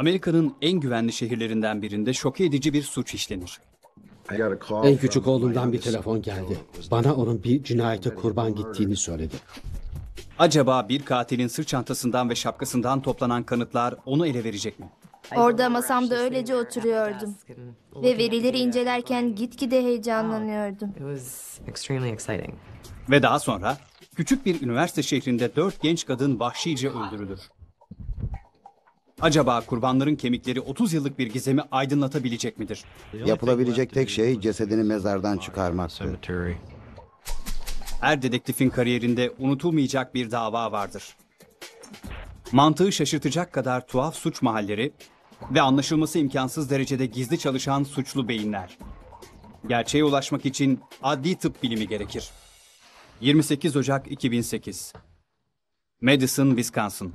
Amerika'nın en güvenli şehirlerinden birinde şok edici bir suç işlenir. En küçük oğlumdan bir telefon geldi. Bana onun bir cinayete kurban gittiğini söyledi. Acaba bir katilin sırt çantasından ve şapkasından toplanan kanıtlar onu ele verecek mi? Orada masamda öylece oturuyordum. Ve verileri incelerken gitgide heyecanlanıyordum. Ve daha sonra küçük bir üniversite şehrinde dört genç kadın vahşice öldürülür. Acaba kurbanların kemikleri 30 yıllık bir gizemi aydınlatabilecek midir? Yapılabilecek tek şey cesedini mezardan çıkarmaktı. Her dedektifin kariyerinde unutulmayacak bir dava vardır. Mantığı şaşırtacak kadar tuhaf suç mahalleri ve anlaşılması imkansız derecede gizli çalışan suçlu beyinler. Gerçeğe ulaşmak için adli tıp bilimi gerekir. 28 Ocak 2008 Madison, Wisconsin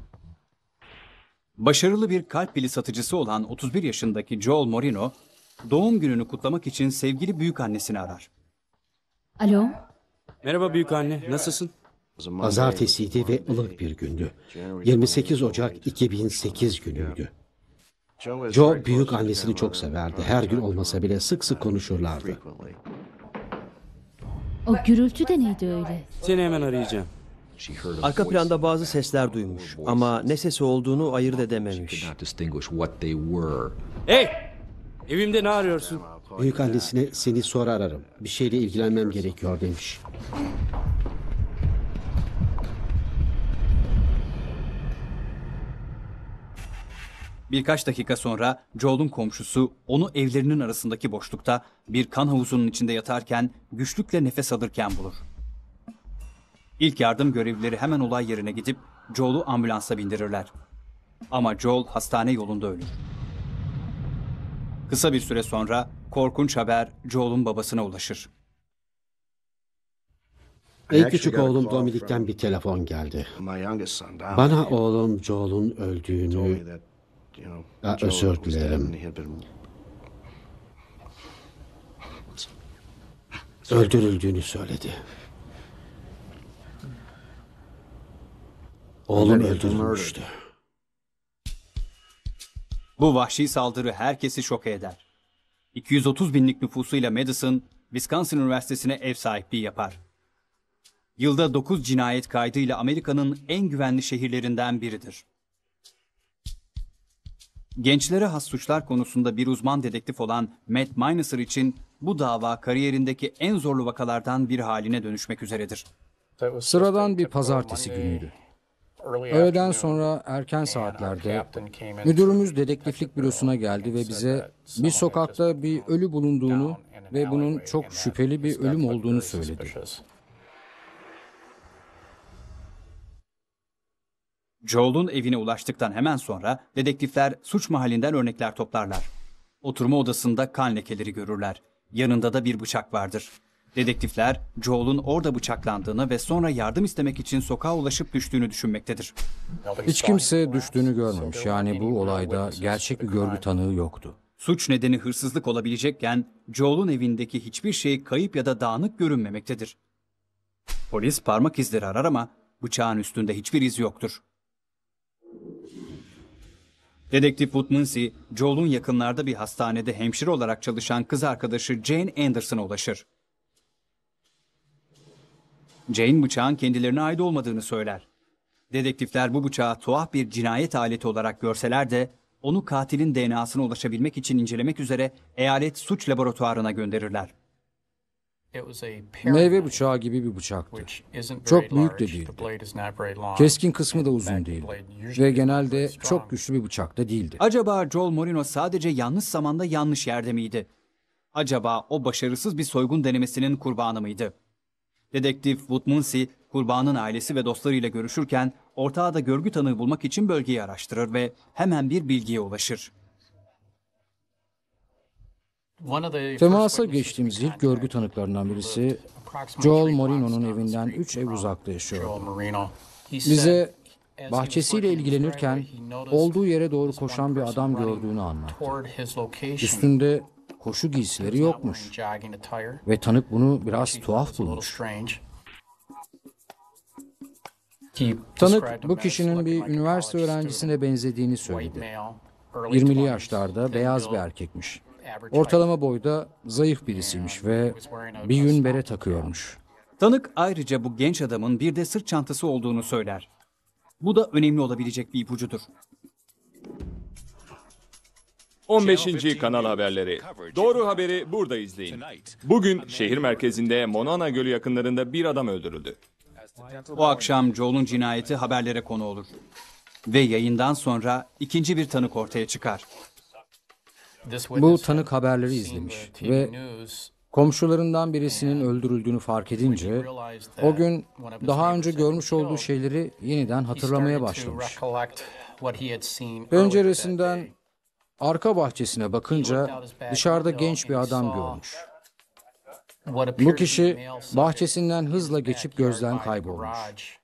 Başarılı bir kalp pili satıcısı olan 31 yaşındaki Joel Morino, doğum gününü kutlamak için sevgili büyük annesini arar. Alo, Merhaba büyük anne, nasılsın? Pazartesiydi ve ılık bir gündü. 28 Ocak 2008 günüydü. Joe büyük annesini çok severdi. Her gün olmasa bile sık sık konuşurlardı. o gürültü de neydi öyle? Seni hemen arayacağım. Arka planda bazı sesler duymuş ama ne sesi olduğunu ayırt edememiş. Hey! Evimde ne arıyorsun? Büyük annesine seni sonra ararım. Bir şeyle ilgilenmem gerekiyor demiş. Birkaç dakika sonra Joel'un komşusu onu evlerinin arasındaki boşlukta bir kan havuzunun içinde yatarken güçlükle nefes alırken bulur. İlk yardım görevlileri hemen olay yerine gidip Joel'u ambulansa bindirirler. Ama Joel hastane yolunda ölür. Kısa bir süre sonra korkunç haber Joel'un babasına ulaşır. En küçük oğlum Dominik'ten bir telefon geldi. Bana oğlum Joel'un öldüğünü... Ha, özür dilerim. Öldürüldüğünü söyledi. Oğlum öldürülmüştü. Bu vahşi saldırı herkesi şoke eder. 230 binlik nüfusuyla Madison, Wisconsin Üniversitesi'ne ev sahipliği yapar. Yılda 9 cinayet kaydıyla Amerika'nın en güvenli şehirlerinden biridir. Gençlere has suçlar konusunda bir uzman dedektif olan Matt Mines'er için bu dava kariyerindeki en zorlu vakalardan bir haline dönüşmek üzeredir. Sıradan bir pazartesi günüydü. Öğleden sonra erken saatlerde müdürümüz dedektiflik bürosuna geldi ve bize bir sokakta bir ölü bulunduğunu ve bunun çok şüpheli bir ölüm olduğunu söyledi. Joel'un evine ulaştıktan hemen sonra dedektifler suç mahallinden örnekler toplarlar. Oturma odasında kan lekeleri görürler. Yanında da bir bıçak vardır. Dedektifler Joel'un orada bıçaklandığını ve sonra yardım istemek için sokağa ulaşıp düştüğünü düşünmektedir. Hiç kimse düştüğünü görmemiş. Yani bu olayda gerçek bir görgü tanığı yoktu. Suç nedeni hırsızlık olabilecekken Joel'un evindeki hiçbir şey kayıp ya da dağınık görünmemektedir. Polis parmak izleri arar ama bıçağın üstünde hiçbir iz yoktur. Dedektif Woodmansey, Joel'un yakınlarda bir hastanede hemşire olarak çalışan kız arkadaşı Jane Anderson'a ulaşır. Jane bıçağın kendilerine ait olmadığını söyler. Dedektifler bu bıçağı tuhaf bir cinayet aleti olarak görseler de onu katilin DNA'sına ulaşabilmek için incelemek üzere eyalet suç laboratuvarına gönderirler. Meyve bıçağı gibi bir bıçaktı. Çok büyük de değildi. Keskin kısmı da uzun değildi. Ve genelde çok güçlü bir bıçak da değildi. Acaba Joel Morino sadece yanlış zamanda yanlış yerde miydi? Acaba o başarısız bir soygun denemesinin kurbanı mıydı? Dedektif Wood Muncy, kurbanın ailesi ve dostlarıyla görüşürken ortağı da görgü tanığı bulmak için bölgeyi araştırır ve hemen bir bilgiye ulaşır. Temasa geçtiğimiz ilk görgü tanıklarından birisi Joel Marino'nun evinden 3 ev uzakta yaşıyor. Bize bahçesiyle ilgilenirken olduğu yere doğru koşan bir adam gördüğünü anlattı. Üstünde koşu giysileri yokmuş. Ve tanık bunu biraz tuhaf bulmuş. Tanık bu kişinin bir üniversite öğrencisine benzediğini söyledi. 20'li yaşlarda beyaz bir erkekmiş. Ortalama boyda zayıf birisiymiş ve bir yün bere takıyormuş. Tanık ayrıca bu genç adamın bir de sırt çantası olduğunu söyler. Bu da önemli olabilecek bir ipucudur. 15. Şey, Kanal Haberleri. Doğru haberi burada izleyin. Bugün şehir merkezinde Monona Gölü yakınlarında bir adam öldürüldü. O akşam Joel'un cinayeti haberlere konu olur. Ve yayından sonra ikinci bir tanık ortaya çıkar. Bu tanık haberleri izlemiş ve komşularından birisinin öldürüldüğünü fark edince o gün daha önce görmüş olduğu şeyleri yeniden hatırlamaya başlamış. Penceresinden Arka bahçesine bakınca dışarıda genç bir adam görmüş. Bu kişi bahçesinden hızla geçip gözden kaybolmuş.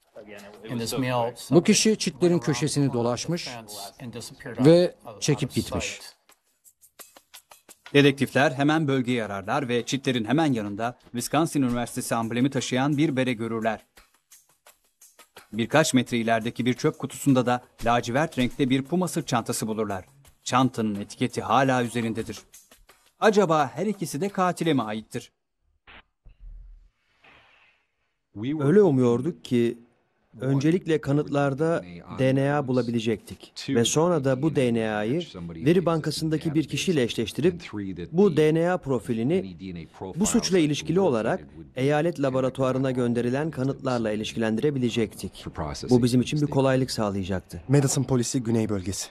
Bu kişi çitlerin köşesini dolaşmış ve çekip gitmiş. Dedektifler hemen bölgeye ararlar ve çitlerin hemen yanında Wisconsin Üniversitesi amblemi taşıyan bir bere görürler. Birkaç metre ilerideki bir çöp kutusunda da lacivert renkte bir puma sırt çantası bulurlar. Çantanın etiketi hala üzerindedir. Acaba her ikisi de katile mi aittir? Öyle umuyorduk ki öncelikle kanıtlarda DNA bulabilecektik ve sonra da bu DNA'yı veri bankasındaki bir kişiyle eşleştirip bu DNA profilini bu suçla ilişkili olarak eyalet laboratuvarına gönderilen kanıtlarla ilişkilendirebilecektik. Bu bizim için bir kolaylık sağlayacaktı. Madison polisi Güney bölgesi.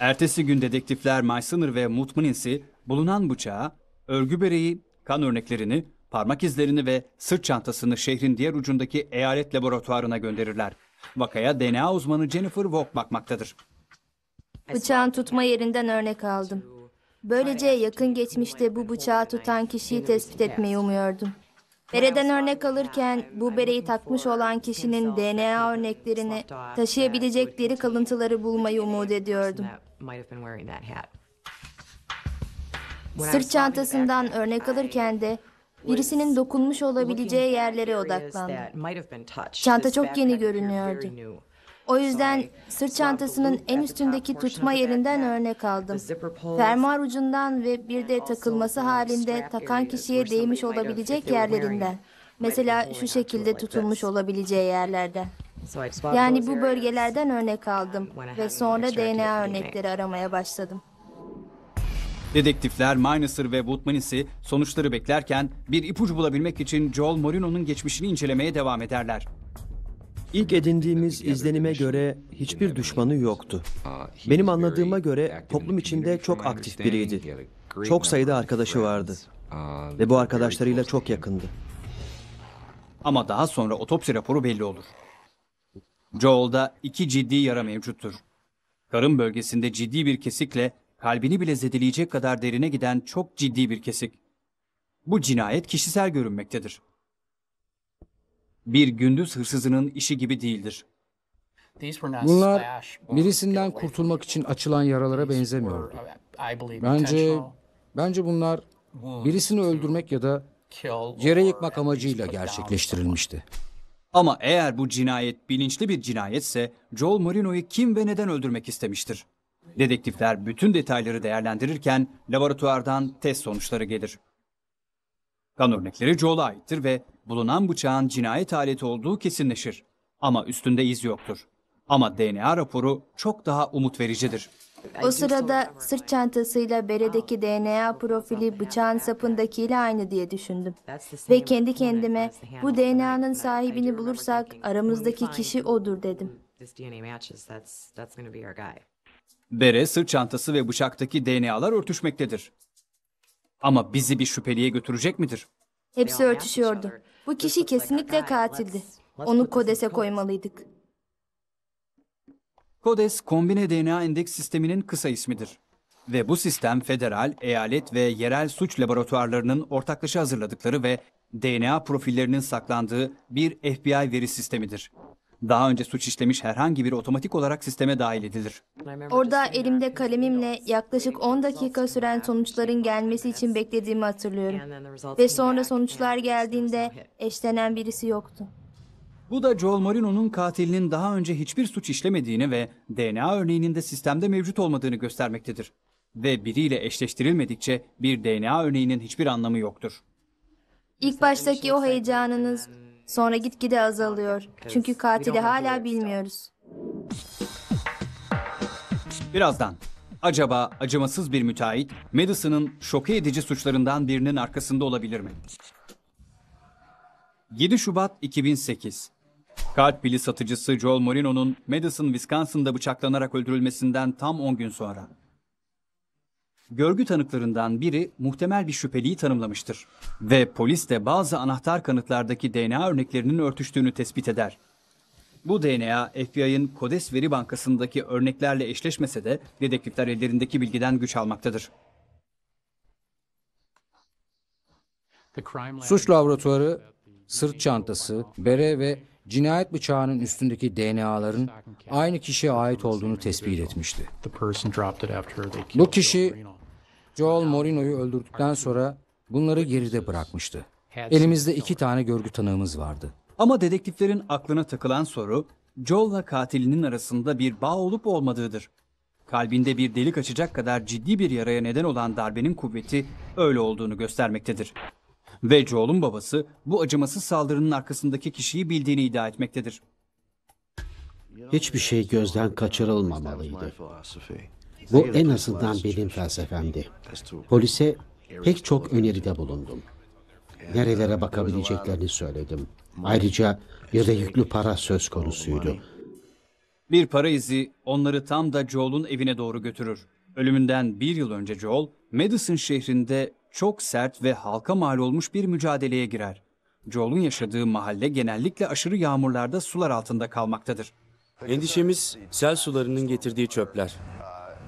Ertesi gün dedektifler Maysınır ve Mutmaninsi bulunan bıçağı, örgü bereyi, kan örneklerini, parmak izlerini ve sırt çantasını şehrin diğer ucundaki eyalet laboratuvarına gönderirler. Vakaya DNA uzmanı Jennifer Walk bakmaktadır. Bıçağın tutma yerinden örnek aldım. Böylece yakın geçmişte bu bıçağı tutan kişiyi tespit etmeyi umuyordum. Bereden örnek alırken bu bereyi takmış olan kişinin DNA örneklerini taşıyabilecekleri kalıntıları bulmayı umut ediyordum might Sırt çantasından örnek alırken de birisinin dokunmuş olabileceği yerlere odaklandım. Çanta çok yeni görünüyordu. O yüzden sırt çantasının en üstündeki tutma yerinden örnek aldım. Fermuar ucundan ve bir de takılması halinde takan kişiye değmiş olabilecek yerlerinden. Mesela şu şekilde tutulmuş olabileceği yerlerden. Yani bu bölgelerden örnek aldım ve sonra DNA örnekleri aramaya başladım. Dedektifler Mines'ır ve Woodmanis'i sonuçları beklerken bir ipucu bulabilmek için Joel Morino'nun geçmişini incelemeye devam ederler. İlk edindiğimiz izlenime göre hiçbir düşmanı yoktu. Benim anladığıma göre toplum içinde çok aktif biriydi. Çok sayıda arkadaşı vardı ve bu arkadaşlarıyla çok yakındı. Ama daha sonra otopsi raporu belli olur. Joel'da iki ciddi yara mevcuttur. Karın bölgesinde ciddi bir kesikle kalbini bile zedeleyecek kadar derine giden çok ciddi bir kesik. Bu cinayet kişisel görünmektedir. Bir gündüz hırsızının işi gibi değildir. Bunlar birisinden kurtulmak için açılan yaralara benzemiyordu. Uh, bence, bence bunlar birisini öldürmek ya da yere yıkmak amacıyla gerçekleştirilmişti. Ama eğer bu cinayet bilinçli bir cinayetse Joel Marino'yu kim ve neden öldürmek istemiştir? Dedektifler bütün detayları değerlendirirken laboratuvardan test sonuçları gelir. Kan örnekleri Joel'a aittir ve bulunan bıçağın cinayet aleti olduğu kesinleşir. Ama üstünde iz yoktur. Ama DNA raporu çok daha umut vericidir. O sırada sırt çantasıyla beredeki DNA profili bıçağın sapındakiyle aynı diye düşündüm. Ve kendi kendime bu DNA'nın sahibini bulursak aramızdaki kişi odur dedim. Bere, sırt çantası ve bıçaktaki DNA'lar örtüşmektedir. Ama bizi bir şüpheliye götürecek midir? Hepsi örtüşüyordu. Bu kişi kesinlikle katildi. Onu kodese koymalıydık. CODES kombine DNA endeks sisteminin kısa ismidir. Ve bu sistem federal, eyalet ve yerel suç laboratuvarlarının ortaklaşa hazırladıkları ve DNA profillerinin saklandığı bir FBI veri sistemidir. Daha önce suç işlemiş herhangi bir otomatik olarak sisteme dahil edilir. Orada elimde kalemimle yaklaşık 10 dakika süren sonuçların gelmesi için beklediğimi hatırlıyorum. Ve sonra sonuçlar geldiğinde eşlenen birisi yoktu. Bu da Joel Marino'nun katilinin daha önce hiçbir suç işlemediğini ve DNA örneğinin de sistemde mevcut olmadığını göstermektedir. Ve biriyle eşleştirilmedikçe bir DNA örneğinin hiçbir anlamı yoktur. İlk baştaki o heyecanınız sonra gitgide azalıyor. Çünkü katili hala bilmiyoruz. Birazdan acaba acımasız bir müteahhit Madison'ın şoke edici suçlarından birinin arkasında olabilir mi? 7 Şubat 2008 Kalp pili satıcısı Joel Morino'nun Madison, Wisconsin'da bıçaklanarak öldürülmesinden tam 10 gün sonra. Görgü tanıklarından biri muhtemel bir şüpheliyi tanımlamıştır ve polis de bazı anahtar kanıtlardaki DNA örneklerinin örtüştüğünü tespit eder. Bu DNA FBI'ın Kodes Veri Bankası'ndaki örneklerle eşleşmese de dedektifler ellerindeki bilgiden güç almaktadır. Suç laboratuvarı, sırt çantası, bere ve cinayet bıçağının üstündeki DNA'ların aynı kişiye ait olduğunu tespit etmişti. Bu kişi Joel Morino'yu öldürdükten sonra bunları geride bırakmıştı. Elimizde iki tane görgü tanığımız vardı. Ama dedektiflerin aklına takılan soru Joel'la katilinin arasında bir bağ olup olmadığıdır. Kalbinde bir delik açacak kadar ciddi bir yaraya neden olan darbenin kuvveti öyle olduğunu göstermektedir. Ve Joel'un babası bu acımasız saldırının arkasındaki kişiyi bildiğini iddia etmektedir. Hiçbir şey gözden kaçırılmamalıydı. Bu en azından benim felsefemdi. Polise pek çok öneride bulundum. Nerelere uh, bakabileceklerini söyledim. Ayrıca bir de yüklü para söz konusuydu. Bir para izi onları tam da Joel'un evine doğru götürür. Ölümünden bir yıl önce Joel, Madison şehrinde çok sert ve halka mal olmuş bir mücadeleye girer. Joel'un yaşadığı mahalle genellikle aşırı yağmurlarda sular altında kalmaktadır. Endişemiz sel sularının getirdiği çöpler.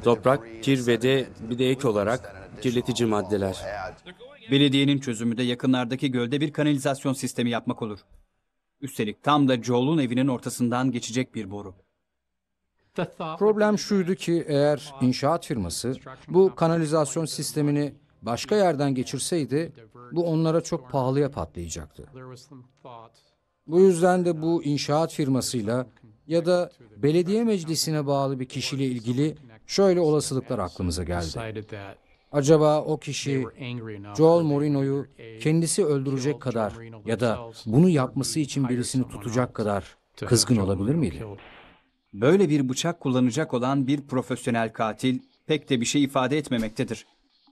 Toprak, kir ve de bir de ek olarak kirletici maddeler. Belediyenin çözümü de yakınlardaki gölde bir kanalizasyon sistemi yapmak olur. Üstelik tam da Joel'un evinin ortasından geçecek bir boru. Problem şuydu ki eğer inşaat firması bu kanalizasyon sistemini başka yerden geçirseydi bu onlara çok pahalıya patlayacaktı. Bu yüzden de bu inşaat firmasıyla ya da belediye meclisine bağlı bir kişiyle ilgili şöyle olasılıklar aklımıza geldi. Acaba o kişi Joel Morinoy'u kendisi öldürecek kadar ya da bunu yapması için birisini tutacak kadar kızgın olabilir miydi? Böyle bir bıçak kullanacak olan bir profesyonel katil pek de bir şey ifade etmemektedir.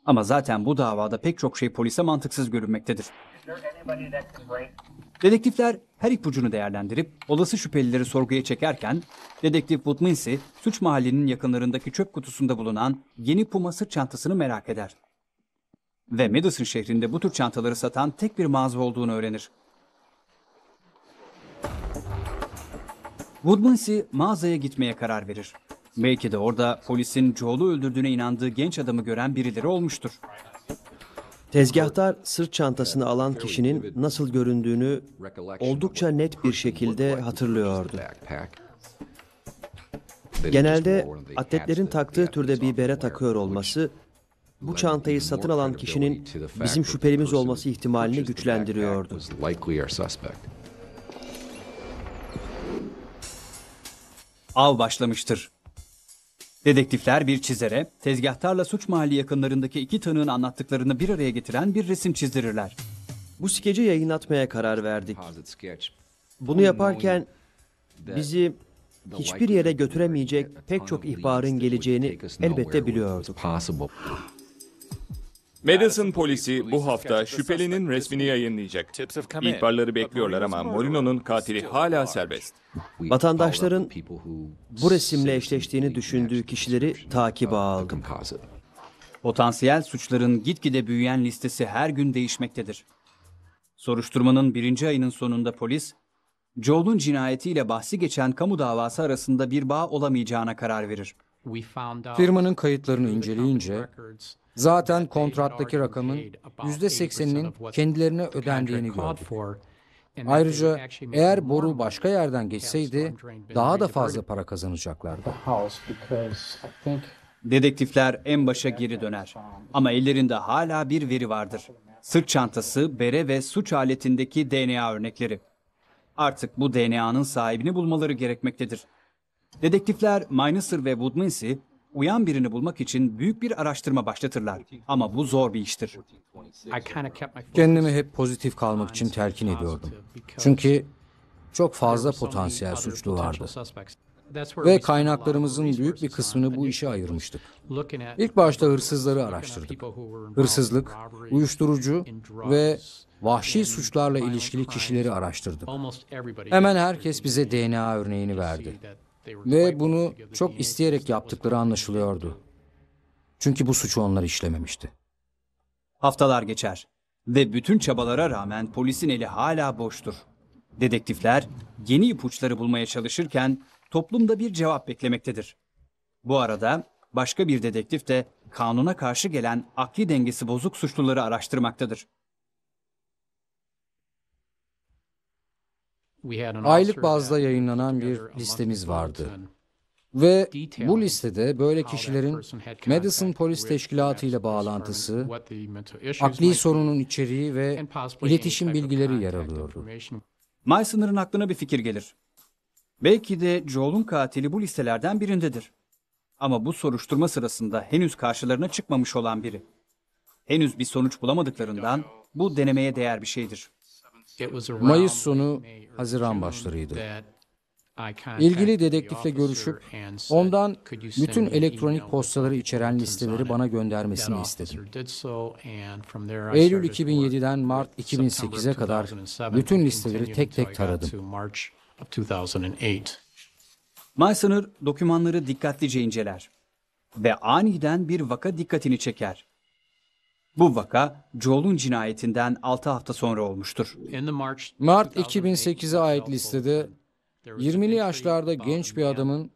Ama zaten bu davada pek çok şey polise mantıksız görünmektedir. Dedektifler her ipucunu değerlendirip olası şüphelileri sorguya çekerken dedektif Woodminsey suç mahallinin yakınlarındaki çöp kutusunda bulunan yeni Puma sırt çantasını merak eder. Ve Madison şehrinde bu tür çantaları satan tek bir mağaza olduğunu öğrenir. Woodminsey mağazaya gitmeye karar verir. Belki de orada polisin Joel'u öldürdüğüne inandığı genç adamı gören birileri olmuştur. Tezgahtar sırt çantasını alan kişinin nasıl göründüğünü oldukça net bir şekilde hatırlıyordu. Genelde atletlerin taktığı türde bir bere takıyor olması bu çantayı satın alan kişinin bizim şüphelimiz olması ihtimalini güçlendiriyordu. Av başlamıştır. Dedektifler bir çizere, tezgahtarla suç mahalli yakınlarındaki iki tanığın anlattıklarını bir araya getiren bir resim çizdirirler. Bu skeci yayınlatmaya karar verdik. Bunu yaparken bizi hiçbir yere götüremeyecek pek çok ihbarın geleceğini elbette biliyorduk. Madison polisi bu hafta şüphelinin resmini yayınlayacak. İhbarları bekliyorlar ama Molino'nun katili hala serbest. Vatandaşların bu resimle eşleştiğini düşündüğü kişileri takibe aldım. Potansiyel suçların gitgide büyüyen listesi her gün değişmektedir. Soruşturmanın birinci ayının sonunda polis, Joel'un cinayetiyle bahsi geçen kamu davası arasında bir bağ olamayacağına karar verir. Firmanın kayıtlarını inceleyince Zaten kontrattaki rakamın %80'inin kendilerine ödendiğini gördük. Ayrıca eğer boru başka yerden geçseydi daha da fazla para kazanacaklardı. Dedektifler en başa geri döner. Ama ellerinde hala bir veri vardır. Sırt çantası, bere ve suç aletindeki DNA örnekleri. Artık bu DNA'nın sahibini bulmaları gerekmektedir. Dedektifler Minuser ve Woodmansey uyan birini bulmak için büyük bir araştırma başlatırlar. Ama bu zor bir iştir. Kendimi hep pozitif kalmak için telkin ediyordum. Çünkü çok fazla potansiyel suçlu vardı. Ve kaynaklarımızın büyük bir kısmını bu işe ayırmıştık. İlk başta hırsızları araştırdık. Hırsızlık, uyuşturucu ve vahşi suçlarla ilişkili kişileri araştırdık. Hemen herkes bize DNA örneğini verdi. Ve bunu çok isteyerek yaptıkları anlaşılıyordu. Çünkü bu suçu onlar işlememişti. Haftalar geçer ve bütün çabalara rağmen polisin eli hala boştur. Dedektifler yeni ipuçları bulmaya çalışırken toplumda bir cevap beklemektedir. Bu arada başka bir dedektif de kanuna karşı gelen akli dengesi bozuk suçluları araştırmaktadır. aylık bazda yayınlanan bir listemiz vardı. Ve bu listede böyle kişilerin Madison Polis Teşkilatı ile bağlantısı, akli sorunun içeriği ve iletişim bilgileri yer alıyordu. Mason'ların aklına bir fikir gelir. Belki de Joel'un katili bu listelerden birindedir. Ama bu soruşturma sırasında henüz karşılarına çıkmamış olan biri. Henüz bir sonuç bulamadıklarından bu denemeye değer bir şeydir. Mayıs sonu Haziran başlarıydı. İlgili dedektifle görüşüp ondan bütün elektronik postaları içeren listeleri bana göndermesini istedim. Eylül 2007'den Mart 2008'e kadar bütün listeleri tek tek taradım. Meissner dokümanları dikkatlice inceler ve aniden bir vaka dikkatini çeker. Bu vaka Joel'un cinayetinden 6 hafta sonra olmuştur. Mart 2008'e ait listede 20'li yaşlarda genç bir adamın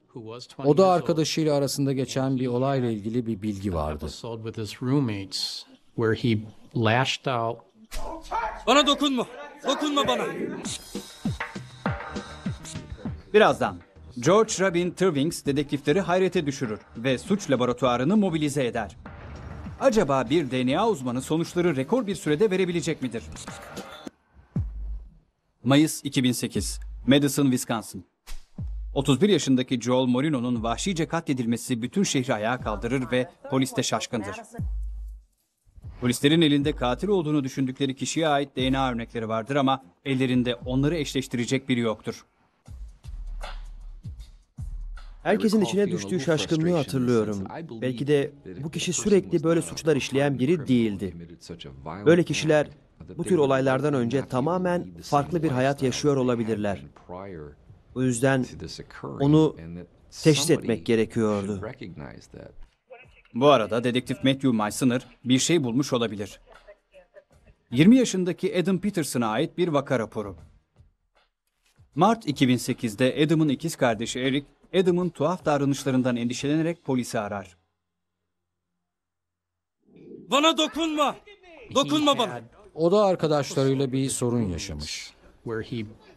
o da arkadaşıyla arasında geçen bir olayla ilgili bir bilgi vardı. Bana dokunma. Dokunma bana. Birazdan George Robin Turvings dedektifleri hayrete düşürür ve suç laboratuvarını mobilize eder. Acaba bir DNA uzmanı sonuçları rekor bir sürede verebilecek midir? Mayıs 2008, Madison, Wisconsin. 31 yaşındaki Joel Morino'nun vahşice katledilmesi bütün şehri ayağa kaldırır ve polis de şaşkındır. Polislerin elinde katil olduğunu düşündükleri kişiye ait DNA örnekleri vardır ama ellerinde onları eşleştirecek biri yoktur. Herkesin içine düştüğü şaşkınlığı hatırlıyorum. Belki de bu kişi sürekli böyle suçlar işleyen biri değildi. Böyle kişiler bu tür olaylardan önce tamamen farklı bir hayat yaşıyor olabilirler. O yüzden onu teşhis etmek gerekiyordu. Bu arada dedektif Matthew Meissner bir şey bulmuş olabilir. 20 yaşındaki Adam Peterson'a ait bir vaka raporu. Mart 2008'de Adam'ın ikiz kardeşi Eric Adam'ın tuhaf davranışlarından endişelenerek polisi arar. Bana dokunma! Dokunma bana! O da arkadaşlarıyla bir sorun yaşamış.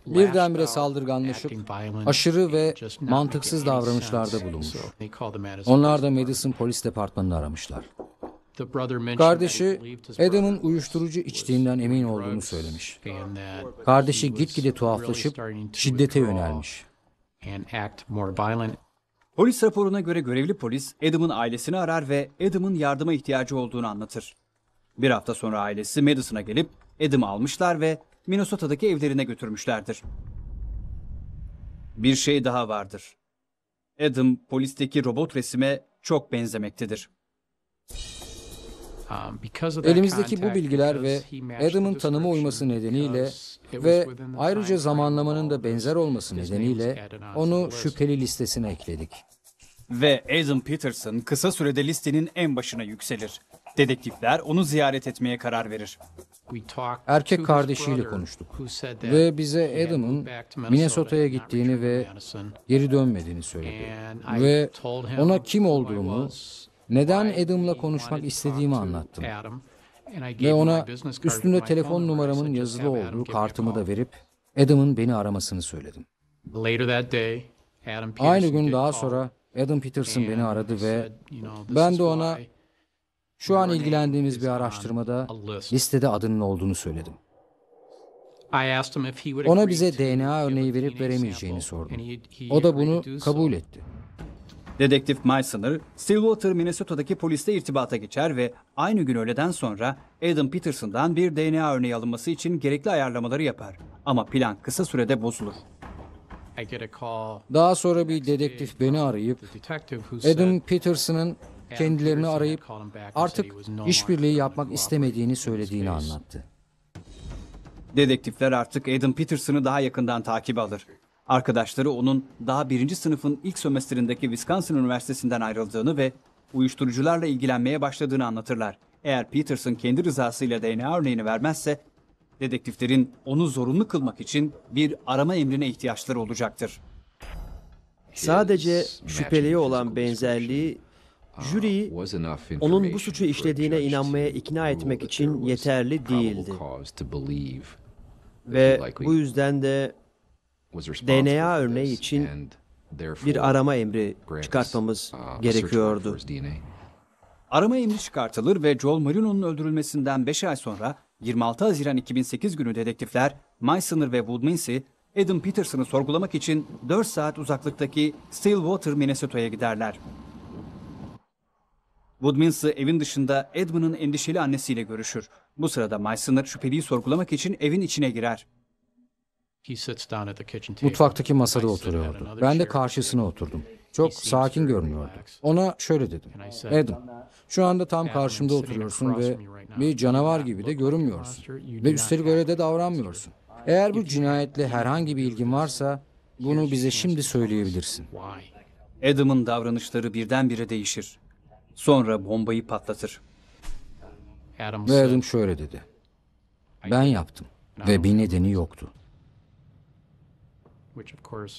Birdenbire saldırganlaşıp aşırı ve mantıksız davranışlarda bulunmuş. Onlar da Madison Polis Departmanı'nı aramışlar. Kardeşi Adam'ın uyuşturucu içtiğinden emin olduğunu söylemiş. Kardeşi gitgide tuhaflaşıp şiddete yönelmiş and act more violent. Polis raporuna göre görevli polis Adam'ın ailesini arar ve Adam'ın yardıma ihtiyacı olduğunu anlatır. Bir hafta sonra ailesi Madison'a gelip Adam'ı almışlar ve Minnesota'daki evlerine götürmüşlerdir. Bir şey daha vardır. Adam polisteki robot resime çok benzemektedir. Um, Elimizdeki bu bilgiler ve Adam'ın tanıma uyması nedeniyle ve ayrıca zamanlamanın da benzer olması nedeniyle onu şüpheli listesine ekledik. Ve Adam Peterson kısa sürede listenin en başına yükselir. Dedektifler onu ziyaret etmeye karar verir. Erkek kardeşiyle konuştuk ve bize Adam'ın Minnesota'ya gittiğini ve geri dönmediğini söyledi. Ve ona kim olduğumu neden Adam'la konuşmak istediğimi anlattım. Ve ona üstünde telefon numaramın yazılı olduğu kartımı da verip Adam'ın beni aramasını söyledim. Aynı gün daha sonra Adam Peterson beni aradı ve ben de ona şu an ilgilendiğimiz bir araştırmada listede adının olduğunu söyledim. Ona bize DNA örneği verip veremeyeceğini sordum. O da bunu kabul etti. Dedektif Meissner, Stillwater, Minnesota'daki polisle irtibata geçer ve aynı gün öğleden sonra Adam Peterson'dan bir DNA örneği alınması için gerekli ayarlamaları yapar. Ama plan kısa sürede bozulur. Daha sonra bir dedektif beni arayıp Adam Peterson'ın kendilerini arayıp artık işbirliği yapmak istemediğini söylediğini anlattı. Dedektifler artık Adam Peterson'ı daha yakından takip alır. Arkadaşları onun daha birinci sınıfın ilk sömestrindeki Wisconsin Üniversitesi'nden ayrıldığını ve uyuşturucularla ilgilenmeye başladığını anlatırlar. Eğer Peterson kendi rızasıyla DNA örneğini vermezse, dedektiflerin onu zorunlu kılmak için bir arama emrine ihtiyaçları olacaktır. Sadece şüpheli olan benzerliği ah, jüriyi onun bu suçu işlediğine inanmaya ikna etmek için yeterli değildi. Ve bu yüzden de DNA örneği için bir arama emri çıkartmamız gerekiyordu. Arama emri çıkartılır ve Joel Marino'nun öldürülmesinden 5 ay sonra 26 Haziran 2008 günü dedektifler Meissner ve Woodminsi, Adam Peterson'ı sorgulamak için 4 saat uzaklıktaki Stillwater, Minnesota'ya giderler. Woodmansey evin dışında Edmund'un endişeli annesiyle görüşür. Bu sırada Meissner şüpheliyi sorgulamak için evin içine girer. Mutfaktaki masada oturuyordu. Ben de karşısına oturdum. Çok sakin görünüyordu. Ona şöyle dedim. Adam, şu anda tam karşımda oturuyorsun ve bir canavar gibi de görünmüyorsun. Ve üstelik öyle de davranmıyorsun. Eğer bu cinayetle herhangi bir ilgin varsa bunu bize şimdi söyleyebilirsin. Adam'ın davranışları birdenbire değişir. Sonra bombayı patlatır. Ve Adam şöyle dedi. Ben yaptım ve bir nedeni yoktu.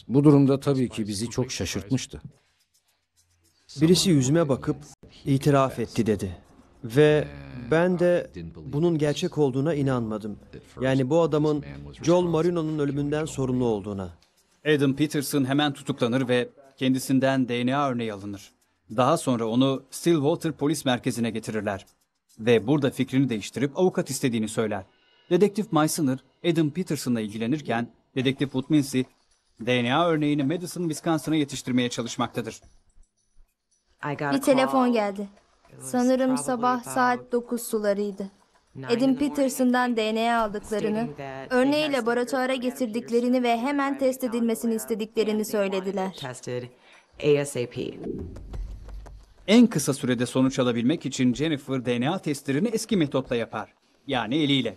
Bu durumda tabii ki bizi çok şaşırtmıştı. Birisi yüzüme bakıp itiraf etti dedi. Ve ben de bunun gerçek olduğuna inanmadım. Yani bu adamın Joel Marino'nun ölümünden sorumlu olduğuna. Adam Peterson hemen tutuklanır ve kendisinden DNA örneği alınır. Daha sonra onu Stillwater Polis Merkezi'ne getirirler. Ve burada fikrini değiştirip avukat istediğini söyler. Dedektif Meissner, Adam Peterson'la ilgilenirken, Dedektif Woodminsey DNA örneğini Madison, Wisconsin'a yetiştirmeye çalışmaktadır. Bir telefon geldi. Sanırım sabah saat 9 sularıydı. Edin Peterson'dan DNA aldıklarını, örneği laboratuvara getirdiklerini ve hemen test edilmesini istediklerini söylediler. En kısa sürede sonuç alabilmek için Jennifer DNA testlerini eski metotla yapar. Yani eliyle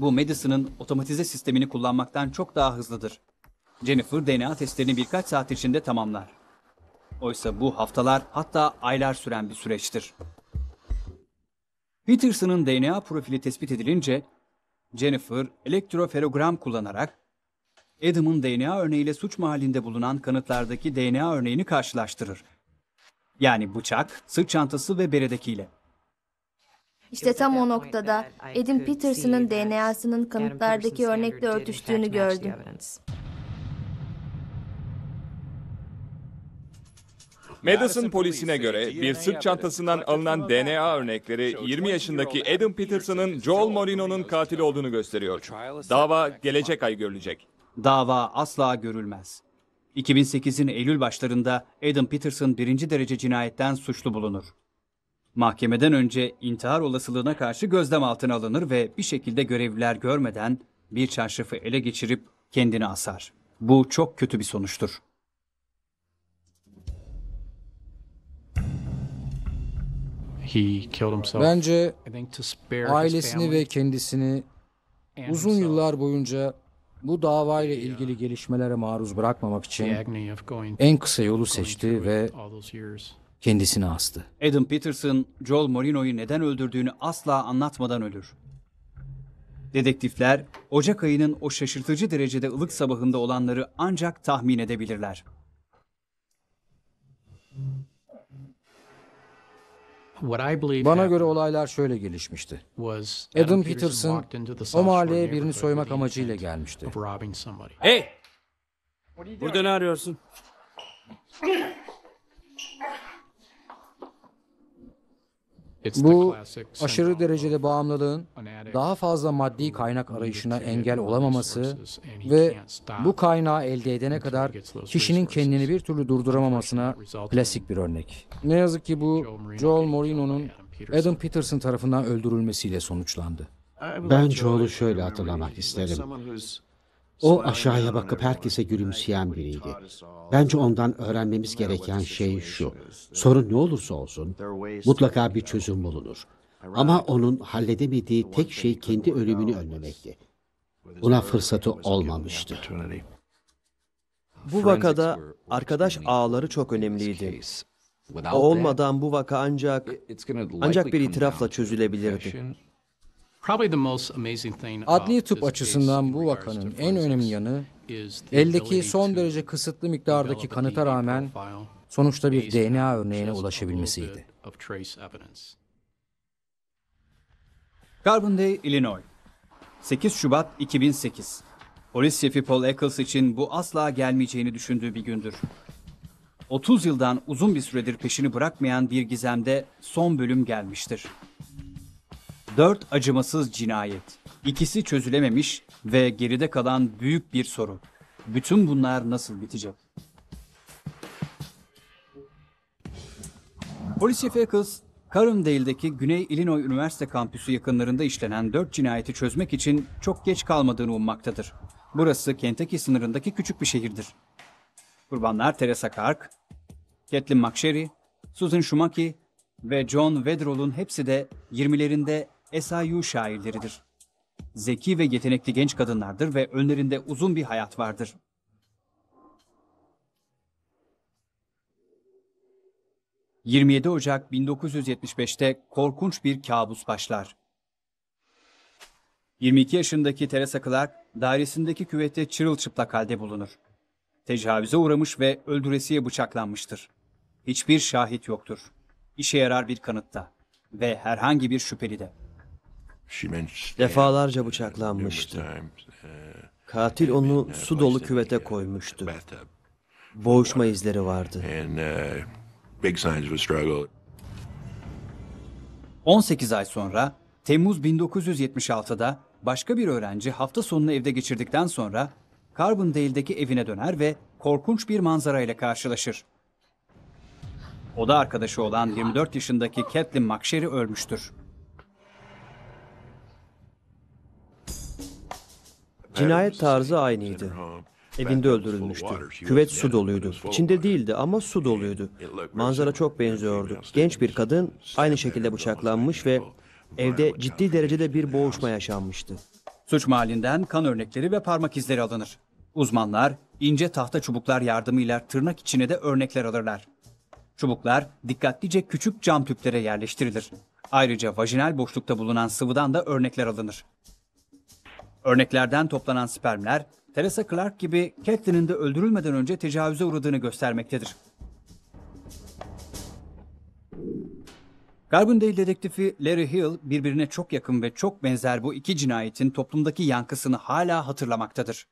bu Madison'ın otomatize sistemini kullanmaktan çok daha hızlıdır. Jennifer DNA testlerini birkaç saat içinde tamamlar. Oysa bu haftalar hatta aylar süren bir süreçtir. Peterson'ın DNA profili tespit edilince Jennifer elektroferogram kullanarak Adam'ın DNA örneğiyle suç mahallinde bulunan kanıtlardaki DNA örneğini karşılaştırır. Yani bıçak, sırt çantası ve beredekiyle. İşte tam o noktada Edin Peterson'ın DNA'sının kanıtlardaki örnekle örtüştüğünü gördüm. Madison polisine göre bir sırt çantasından alınan DNA örnekleri 20 yaşındaki Adam Peterson'ın Joel Morino'nun katili olduğunu gösteriyor. Dava gelecek ay görülecek. Dava asla görülmez. 2008'in Eylül başlarında Adam Peterson birinci derece cinayetten suçlu bulunur. Mahkemeden önce intihar olasılığına karşı gözlem altına alınır ve bir şekilde görevliler görmeden bir çarşafı ele geçirip kendini asar. Bu çok kötü bir sonuçtur. Bence ailesini ve kendisini uzun yıllar boyunca bu dava ile ilgili gelişmelere maruz bırakmamak için en kısa yolu seçti ve kendisini astı. Adam Peterson, Joel Morino'yu neden öldürdüğünü asla anlatmadan ölür. Dedektifler, Ocak ayının o şaşırtıcı derecede ılık sabahında olanları ancak tahmin edebilirler. Bana göre olaylar şöyle gelişmişti. Adam Peterson o mahalleye birini soymak amacıyla gelmişti. Hey! Burada ne arıyorsun? Bu aşırı derecede bağımlılığın daha fazla maddi kaynak arayışına engel olamaması ve bu kaynağı elde edene kadar kişinin kendini bir türlü durduramamasına klasik bir örnek. Ne yazık ki bu Joel Morino'nun Adam Peterson tarafından öldürülmesiyle sonuçlandı. Ben Joel'u şöyle hatırlamak isterim. O aşağıya bakıp herkese gülümseyen biriydi. Bence ondan öğrenmemiz gereken şey şu. Sorun ne olursa olsun mutlaka bir çözüm bulunur. Ama onun halledemediği tek şey kendi ölümünü önlemekti. Buna fırsatı olmamıştı. Bu vakada arkadaş ağları çok önemliydi. O olmadan bu vaka ancak ancak bir itirafla çözülebilirdi. Adli tıp açısından bu vakanın en önemli yanı eldeki son derece kısıtlı miktardaki kanıta rağmen sonuçta bir DNA örneğine ulaşabilmesiydi. Carbondale, Illinois. 8 Şubat 2008. Polis şefi Paul Eccles için bu asla gelmeyeceğini düşündüğü bir gündür. 30 yıldan uzun bir süredir peşini bırakmayan bir gizemde son bölüm gelmiştir. Dört acımasız cinayet. İkisi çözülememiş ve geride kalan büyük bir soru. Bütün bunlar nasıl bitecek? Polis Facals, Carbondale'deki Güney Illinois Üniversite Kampüsü yakınlarında işlenen dört cinayeti çözmek için çok geç kalmadığını ummaktadır. Burası Kentucky sınırındaki küçük bir şehirdir. Kurbanlar Teresa Clark, Kathleen McSherry, Susan Shumaki ve John Wedrell'un hepsi de 20'lerinde SIU şairleridir. Zeki ve yetenekli genç kadınlardır ve önlerinde uzun bir hayat vardır. ...27 Ocak 1975'te korkunç bir kabus başlar. 22 yaşındaki Teresa Clark dairesindeki küvette çırılçıplak halde bulunur. Tecavüze uğramış ve öldüresiye bıçaklanmıştır. Hiçbir şahit yoktur. İşe yarar bir kanıtta ve herhangi bir şüpheli de. Defalarca bıçaklanmıştı. Uh, Katil onu uh, su dolu küvete uh, koymuştu. Boğuşma izleri vardı. 18 ay sonra Temmuz 1976'da başka bir öğrenci hafta sonunu evde geçirdikten sonra Carbondale'deki evine döner ve korkunç bir manzara ile karşılaşır. Oda arkadaşı olan 24 yaşındaki Kathleen McSherry ölmüştür. Cinayet tarzı aynıydı. Evinde öldürülmüştü. Küvet su doluydu. İçinde değildi ama su doluydu. Manzara çok benziyordu. Genç bir kadın aynı şekilde bıçaklanmış ve evde ciddi derecede bir boğuşma yaşanmıştı. Suç mahallinden kan örnekleri ve parmak izleri alınır. Uzmanlar ince tahta çubuklar yardımıyla tırnak içine de örnekler alırlar. Çubuklar dikkatlice küçük cam tüplere yerleştirilir. Ayrıca vajinal boşlukta bulunan sıvıdan da örnekler alınır. Örneklerden toplanan spermler, Teresa Clark gibi Catelyn'in de öldürülmeden önce tecavüze uğradığını göstermektedir. Carbondale dedektifi Larry Hill birbirine çok yakın ve çok benzer bu iki cinayetin toplumdaki yankısını hala hatırlamaktadır.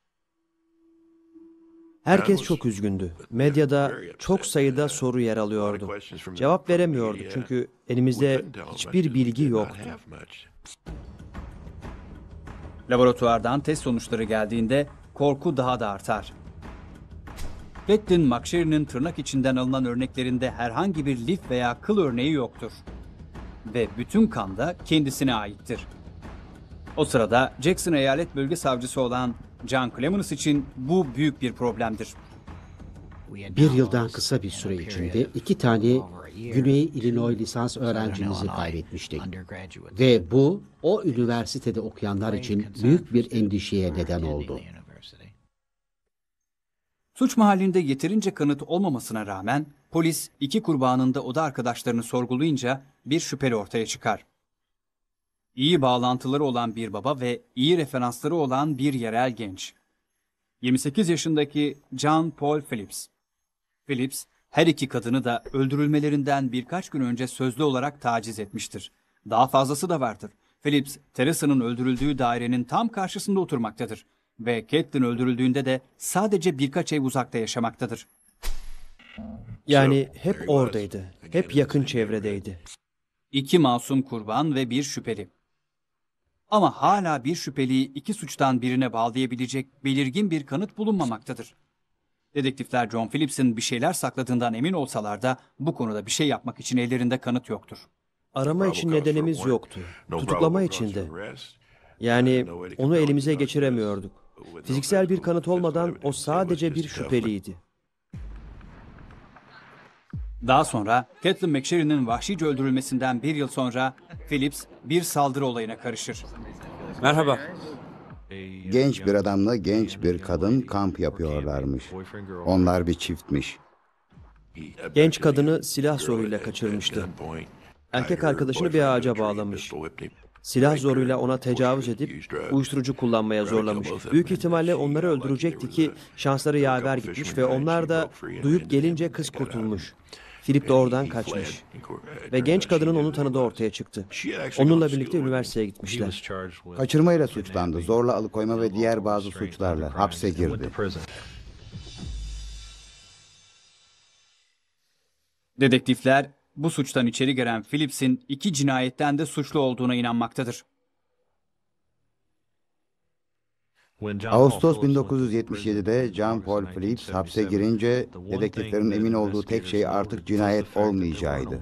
Herkes çok üzgündü. Medyada çok sayıda soru yer alıyordu. Cevap veremiyorduk çünkü elimizde hiçbir bilgi yoktu. Laboratuvardan test sonuçları geldiğinde korku daha da artar. Bettin McSherry'nin tırnak içinden alınan örneklerinde herhangi bir lif veya kıl örneği yoktur. Ve bütün kan da kendisine aittir. O sırada Jackson Eyalet Bölge Savcısı olan John Clemens için bu büyük bir problemdir bir yıldan kısa bir süre içinde iki tane Güney Illinois lisans öğrencimizi kaybetmiştik. Ve bu o üniversitede okuyanlar için büyük bir endişeye neden oldu. Suç mahallinde yeterince kanıt olmamasına rağmen polis iki kurbanın da oda arkadaşlarını sorgulayınca bir şüpheli ortaya çıkar. İyi bağlantıları olan bir baba ve iyi referansları olan bir yerel genç. 28 yaşındaki John Paul Phillips. Phillips her iki kadını da öldürülmelerinden birkaç gün önce sözlü olarak taciz etmiştir. Daha fazlası da vardır. Phillips, Teresa'nın öldürüldüğü dairenin tam karşısında oturmaktadır ve Catelyn öldürüldüğünde de sadece birkaç ev uzakta yaşamaktadır. Yani hep oradaydı, hep yakın çevredeydi. İki masum kurban ve bir şüpheli. Ama hala bir şüpheliyi iki suçtan birine bağlayabilecek belirgin bir kanıt bulunmamaktadır. Dedektifler John Phillips'in bir şeyler sakladığından emin olsalar da bu konuda bir şey yapmak için ellerinde kanıt yoktur. Arama için nedenimiz yoktu. Tutuklama için de. Yani uh, onu elimize geçiremiyorduk. Fiziksel bir kanıt olmadan o sadece bir şüpheliydi. Daha sonra Kathleen McSherry'nin vahşice öldürülmesinden bir yıl sonra Phillips bir saldırı olayına karışır. Merhaba. Genç bir adamla genç bir kadın kamp yapıyorlarmış. Onlar bir çiftmiş. Genç kadını silah zoruyla kaçırmıştı. Erkek arkadaşını bir ağaca bağlamış. Silah zoruyla ona tecavüz edip uyuşturucu kullanmaya zorlamış. Büyük ihtimalle onları öldürecekti ki şansları yaver gitmiş ve onlar da duyup gelince kız kurtulmuş. Filip de oradan kaçmış. Ve genç kadının onu tanıdığı ortaya çıktı. Onunla birlikte üniversiteye gitmişler. Kaçırmayla suçlandı. Zorla alıkoyma ve diğer bazı suçlarla hapse girdi. Dedektifler bu suçtan içeri giren Phillips'in iki cinayetten de suçlu olduğuna inanmaktadır. Ağustos 1977'de John Paul Phillips hapse girince dedektiflerin emin olduğu tek şey artık cinayet olmayacağıydı.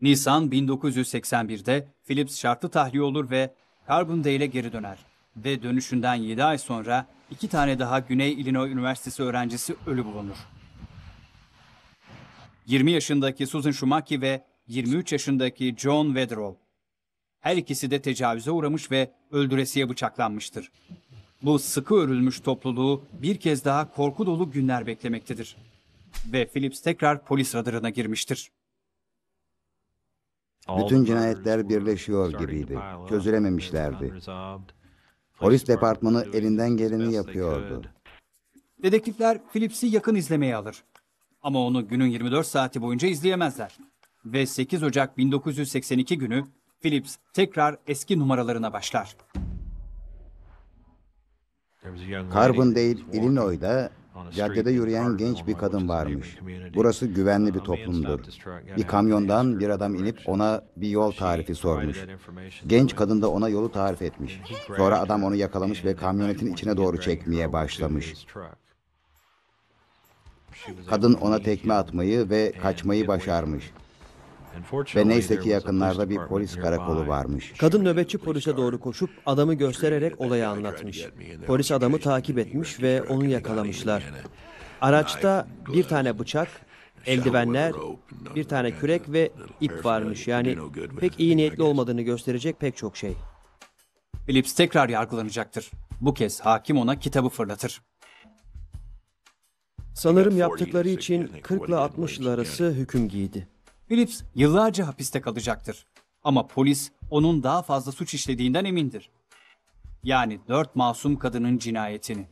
Nisan 1981'de Phillips şartlı tahliye olur ve Carbondale'e geri döner. Ve dönüşünden 7 ay sonra iki tane daha Güney Illinois Üniversitesi öğrencisi ölü bulunur. 20 yaşındaki Susan Schumacher ve 23 yaşındaki John Wedrow her ikisi de tecavüze uğramış ve öldüresiye bıçaklanmıştır. Bu sıkı örülmüş topluluğu bir kez daha korku dolu günler beklemektedir. Ve Phillips tekrar polis radarına girmiştir. Bütün cinayetler birleşiyor gibiydi. Çözülememişlerdi. Polis departmanı elinden geleni yapıyordu. Dedektifler Phillips'i yakın izlemeye alır. Ama onu günün 24 saati boyunca izleyemezler. Ve 8 Ocak 1982 günü Philips tekrar eski numaralarına başlar. Carbon değil, Illinois'da caddede yürüyen genç bir kadın varmış. Burası güvenli bir toplumdur. Bir kamyondan bir adam inip ona bir yol tarifi sormuş. Genç kadın da ona yolu tarif etmiş. Sonra adam onu yakalamış ve kamyonetin içine doğru çekmeye başlamış. Kadın ona tekme atmayı ve kaçmayı başarmış. Ve neyse ki yakınlarda bir polis karakolu varmış. Kadın nöbetçi polise doğru koşup adamı göstererek olayı anlatmış. Polis adamı takip etmiş ve onu yakalamışlar. Araçta bir tane bıçak, eldivenler, bir tane kürek ve ip varmış. Yani pek iyi niyetli olmadığını gösterecek pek çok şey. Phillips tekrar yargılanacaktır. Bu kez hakim ona kitabı fırlatır. Sanırım yaptıkları için 40 ile 60 yıl arası hüküm giydi. Phillips yıllarca hapiste kalacaktır. Ama polis onun daha fazla suç işlediğinden emindir. Yani dört masum kadının cinayetini.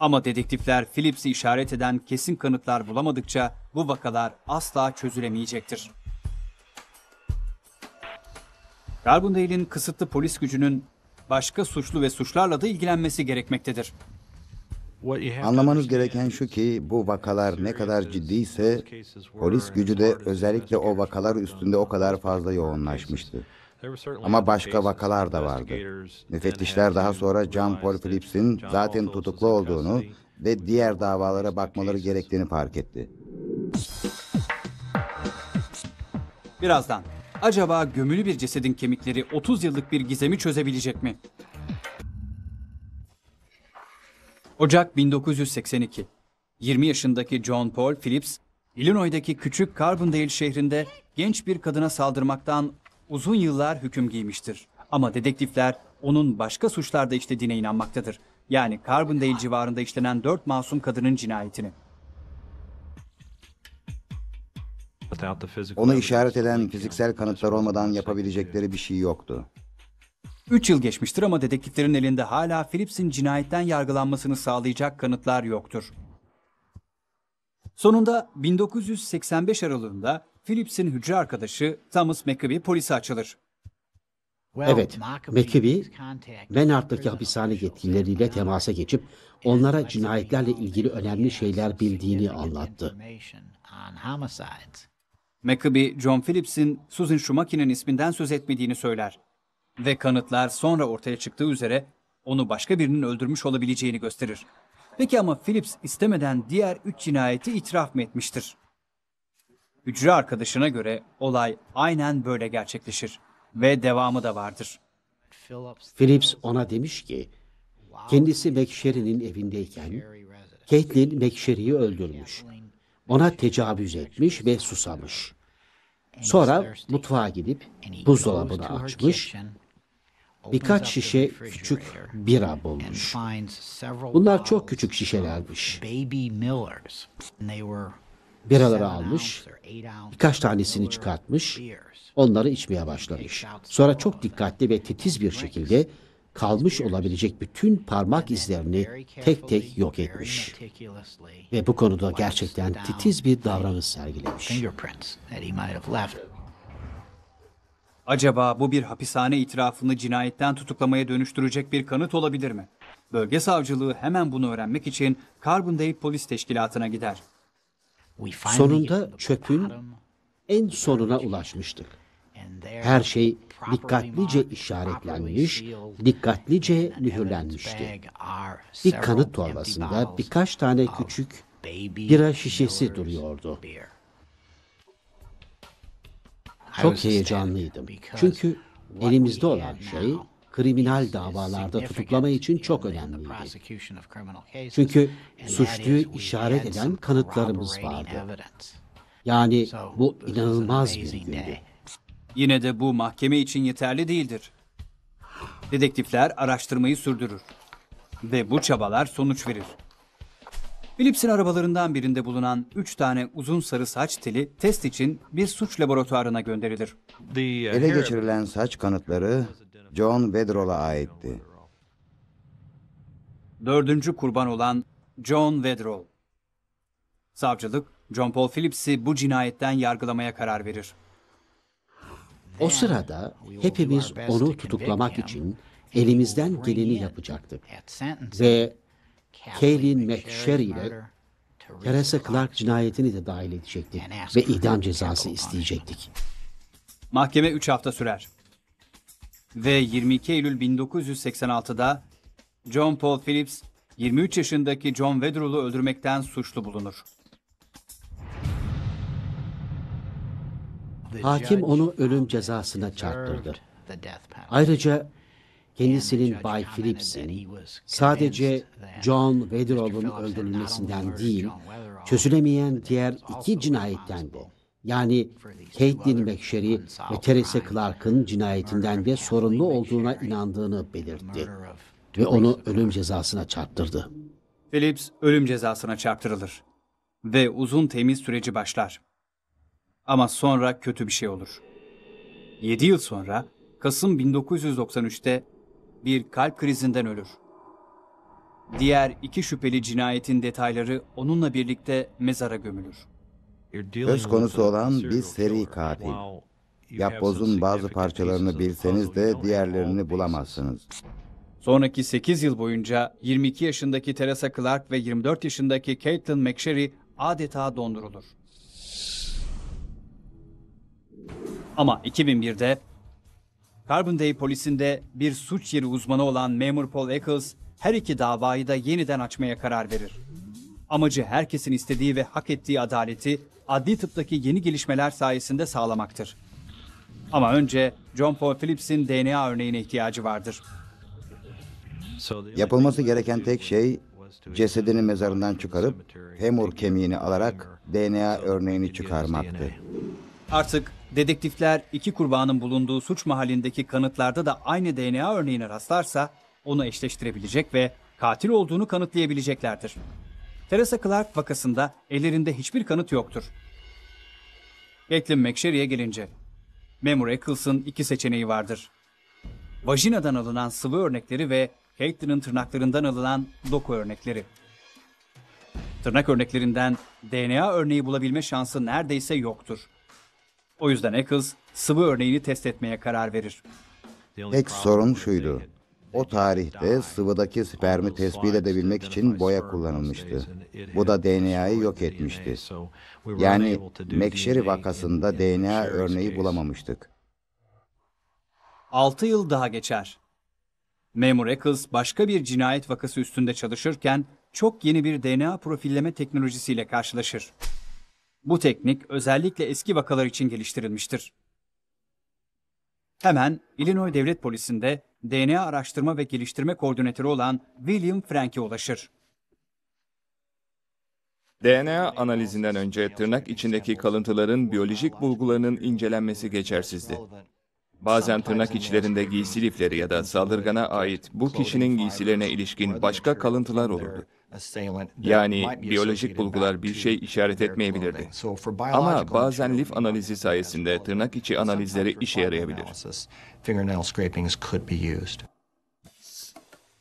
Ama dedektifler Phillips'i işaret eden kesin kanıtlar bulamadıkça bu vakalar asla çözülemeyecektir. Carbondale'in kısıtlı polis gücünün başka suçlu ve suçlarla da ilgilenmesi gerekmektedir. Anlamanız gereken şu ki bu vakalar ne kadar ciddiyse polis gücü de özellikle o vakalar üstünde o kadar fazla yoğunlaşmıştı. Ama başka vakalar da vardı. Müfettişler daha sonra John Paul Phillips'in zaten tutuklu olduğunu ve diğer davalara bakmaları gerektiğini fark etti. Birazdan. Acaba gömülü bir cesedin kemikleri 30 yıllık bir gizemi çözebilecek mi? Ocak 1982. 20 yaşındaki John Paul Phillips, Illinois'daki küçük Carbondale şehrinde genç bir kadına saldırmaktan uzun yıllar hüküm giymiştir. Ama dedektifler onun başka suçlarda işlediğine inanmaktadır. Yani Carbondale civarında işlenen dört masum kadının cinayetini. Ona işaret eden fiziksel kanıtlar olmadan yapabilecekleri bir şey yoktu. 3 yıl geçmiştir ama dedektiflerin elinde hala Phillips'in cinayetten yargılanmasını sağlayacak kanıtlar yoktur. Sonunda 1985 aralığında Phillips'in hücre arkadaşı Thomas McAbee polise açılır. Evet, McAbee, Menard'daki hapishane yetkilileriyle temasa geçip onlara cinayetlerle ilgili önemli şeyler bildiğini anlattı. McAbee, John Phillips'in Susan Schumacher'in isminden söz etmediğini söyler. Ve kanıtlar sonra ortaya çıktığı üzere onu başka birinin öldürmüş olabileceğini gösterir. Peki ama Phillips istemeden diğer üç cinayeti itiraf mı etmiştir? Hücre arkadaşına göre olay aynen böyle gerçekleşir ve devamı da vardır. Phillips ona demiş ki, kendisi McSherry'nin evindeyken Caitlin McSherry'i öldürmüş. Ona tecavüz etmiş ve susamış. Sonra mutfağa gidip buzdolabını açmış birkaç şişe küçük bira bulmuş. Bunlar çok küçük şişelermiş. Biraları almış, birkaç tanesini çıkartmış, onları içmeye başlamış. Sonra çok dikkatli ve titiz bir şekilde kalmış olabilecek bütün parmak izlerini tek tek yok etmiş. Ve bu konuda gerçekten titiz bir davranış sergilemiş. Acaba bu bir hapishane itirafını cinayetten tutuklamaya dönüştürecek bir kanıt olabilir mi? Bölge savcılığı hemen bunu öğrenmek için Carbondale Polis Teşkilatı'na gider. Sonunda çöpün en sonuna ulaşmıştık. Her şey dikkatlice işaretlenmiş, dikkatlice mühürlenmişti. Bir kanıt torbasında birkaç tane küçük bira şişesi duruyordu. Çok heyecanlıydım. Çünkü elimizde olan şey kriminal davalarda tutuklama için çok önemliydi. Çünkü suçluyu işaret eden kanıtlarımız vardı. Yani bu inanılmaz bir gündü. Yine de bu mahkeme için yeterli değildir. Dedektifler araştırmayı sürdürür ve bu çabalar sonuç verir. Philips'in arabalarından birinde bulunan 3 tane uzun sarı saç teli test için bir suç laboratuvarına gönderilir. Uh, Ele geçirilen saç kanıtları John Vedrol'a aitti. Dördüncü kurban olan John Vedrol. Savcılık, John Paul Phillips'i bu cinayetten yargılamaya karar verir. O sırada hepimiz onu tutuklamak için elimizden geleni yapacaktık. Ve Kaylin McSherry ile Teresa Clark cinayetini de dahil edecektik ve idam cezası isteyecektik. Mahkeme 3 hafta sürer. Ve 22 Eylül 1986'da John Paul Phillips 23 yaşındaki John Wedrell'u öldürmekten suçlu bulunur. Hakim onu ölüm cezasına çarptırdı. Ayrıca kendisinin Bay Phillips'in sadece John Wetherall'ın öldürülmesinden değil, çözülemeyen diğer iki cinayetten de yani Caitlin McSherry ve Teresa Clark'ın cinayetinden de sorumlu olduğuna inandığını belirtti ve onu ölüm cezasına çarptırdı. Phillips ölüm cezasına çarptırılır ve uzun temiz süreci başlar. Ama sonra kötü bir şey olur. 7 yıl sonra Kasım 1993'te bir kalp krizinden ölür. Diğer iki şüpheli cinayetin detayları onunla birlikte mezara gömülür. Söz konusu olan bir seri katil. Yapbozun bazı parçalarını bilseniz de diğerlerini bulamazsınız. Sonraki 8 yıl boyunca 22 yaşındaki Teresa Clark ve 24 yaşındaki Caitlin McSherry adeta dondurulur. Ama 2001'de Carbondale polisinde bir suç yeri uzmanı olan memur Paul Eccles her iki davayı da yeniden açmaya karar verir. Amacı herkesin istediği ve hak ettiği adaleti adli tıptaki yeni gelişmeler sayesinde sağlamaktır. Ama önce John Paul Phillips'in DNA örneğine ihtiyacı vardır. Yapılması gereken tek şey cesedini mezarından çıkarıp hemur kemiğini alarak DNA örneğini çıkarmaktı. Artık Dedektifler iki kurbanın bulunduğu suç mahallindeki kanıtlarda da aynı DNA örneğine rastlarsa onu eşleştirebilecek ve katil olduğunu kanıtlayabileceklerdir. Teresa Clark vakasında ellerinde hiçbir kanıt yoktur. Caitlin McSherry'e gelince, Memur Eccles'ın iki seçeneği vardır. Vajinadan alınan sıvı örnekleri ve Caitlin'in tırnaklarından alınan doku örnekleri. Tırnak örneklerinden DNA örneği bulabilme şansı neredeyse yoktur. O yüzden Eccles sıvı örneğini test etmeye karar verir. Tek sorun şuydu. O tarihte sıvıdaki spermi tespit edebilmek için boya kullanılmıştı. Bu da DNA'yı yok etmişti. Yani McSherry vakasında DNA örneği bulamamıştık. 6 yıl daha geçer. Memur Eccles başka bir cinayet vakası üstünde çalışırken çok yeni bir DNA profilleme teknolojisiyle karşılaşır. Bu teknik özellikle eski vakalar için geliştirilmiştir. Hemen Illinois Devlet Polisi'nde DNA araştırma ve geliştirme koordinatörü olan William Frank'e ulaşır. DNA analizinden önce tırnak içindeki kalıntıların biyolojik bulgularının incelenmesi geçersizdi. Bazen tırnak içlerinde giysi lifleri ya da saldırgana ait bu kişinin giysilerine ilişkin başka kalıntılar olurdu. Yani biyolojik bulgular bir şey işaret etmeyebilirdi. Ama bazen lif analizi sayesinde tırnak içi analizleri işe yarayabilir.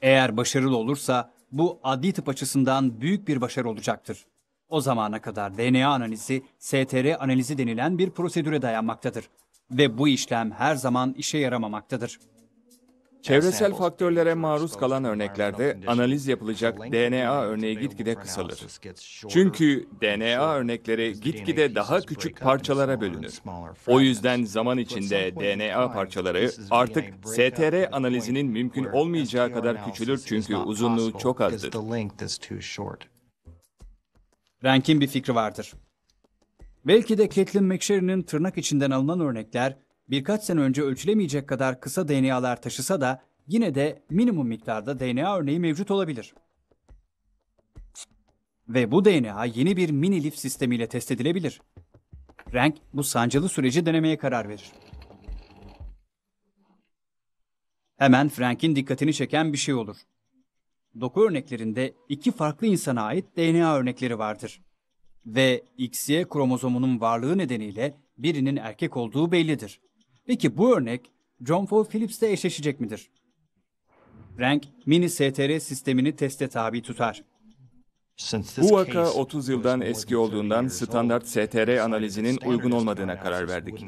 Eğer başarılı olursa bu adli tıp açısından büyük bir başarı olacaktır. O zamana kadar DNA analizi, STR analizi denilen bir prosedüre dayanmaktadır ve bu işlem her zaman işe yaramamaktadır. Çevresel faktörlere maruz kalan örneklerde analiz yapılacak DNA örneği gitgide kısalır. Çünkü DNA örnekleri gitgide daha küçük parçalara bölünür. O yüzden zaman içinde DNA parçaları artık STR analizinin mümkün olmayacağı kadar küçülür çünkü uzunluğu çok azdır. Rank'in bir fikri vardır. Belki de Caitlin McSherry'nin tırnak içinden alınan örnekler birkaç sene önce ölçülemeyecek kadar kısa DNA'lar taşısa da yine de minimum miktarda DNA örneği mevcut olabilir. Ve bu DNA yeni bir mini lif sistemiyle test edilebilir. Rank bu sancılı süreci denemeye karar verir. Hemen Frank'in dikkatini çeken bir şey olur. Doku örneklerinde iki farklı insana ait DNA örnekleri vardır. Ve XY kromozomunun varlığı nedeniyle birinin erkek olduğu bellidir. Peki bu örnek John Paul Phillips'te eşleşecek midir? Rank, mini STR sistemini teste tabi tutar. Bu vaka 30 yıldan eski olduğundan standart STR analizinin uygun olmadığına karar verdik.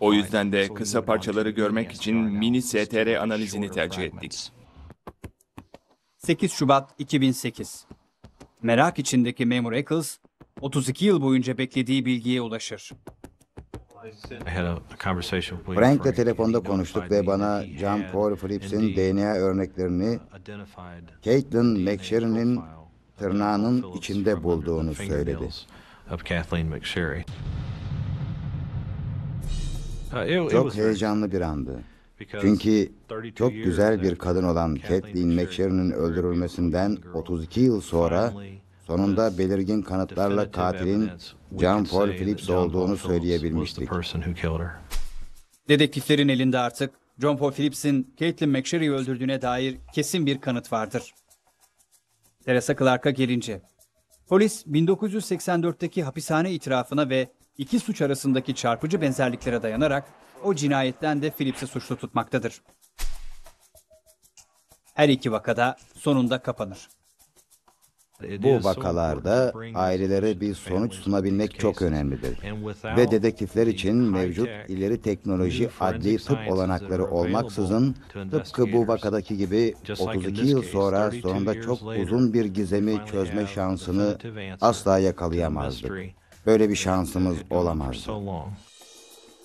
O yüzden de kısa parçaları görmek için mini STR analizini tercih ettik. 8 Şubat 2008 Merak içindeki memur Eccles, 32 yıl boyunca beklediği bilgiye ulaşır. Frank'le telefonda konuştuk ve bana John Paul Fripps'in DNA örneklerini uh, Caitlin McSherry'nin tırnağının içinde bulduğunu söyledi. Uh, çok heyecanlı bir andı. Çünkü çok güzel bir kadın olan Kathleen McSherry'nin öldürülmesinden 32 yıl sonra Sonunda belirgin kanıtlarla katilin John Paul Phillips olduğunu söyleyebilmiştik. Dedektiflerin elinde artık John Paul Phillips'in Caitlin McSherry'i öldürdüğüne dair kesin bir kanıt vardır. Teresa Clark'a gelince, polis 1984'teki hapishane itirafına ve iki suç arasındaki çarpıcı benzerliklere dayanarak o cinayetten de Phillips'i suçlu tutmaktadır. Her iki vakada sonunda kapanır. Bu vakalarda ailelere bir sonuç sunabilmek çok önemlidir. Ve dedektifler için mevcut ileri teknoloji adli tıp olanakları olmaksızın tıpkı bu vakadaki gibi 32 yıl sonra sonunda çok uzun bir gizemi çözme şansını asla yakalayamazdık. Böyle bir şansımız olamazdı.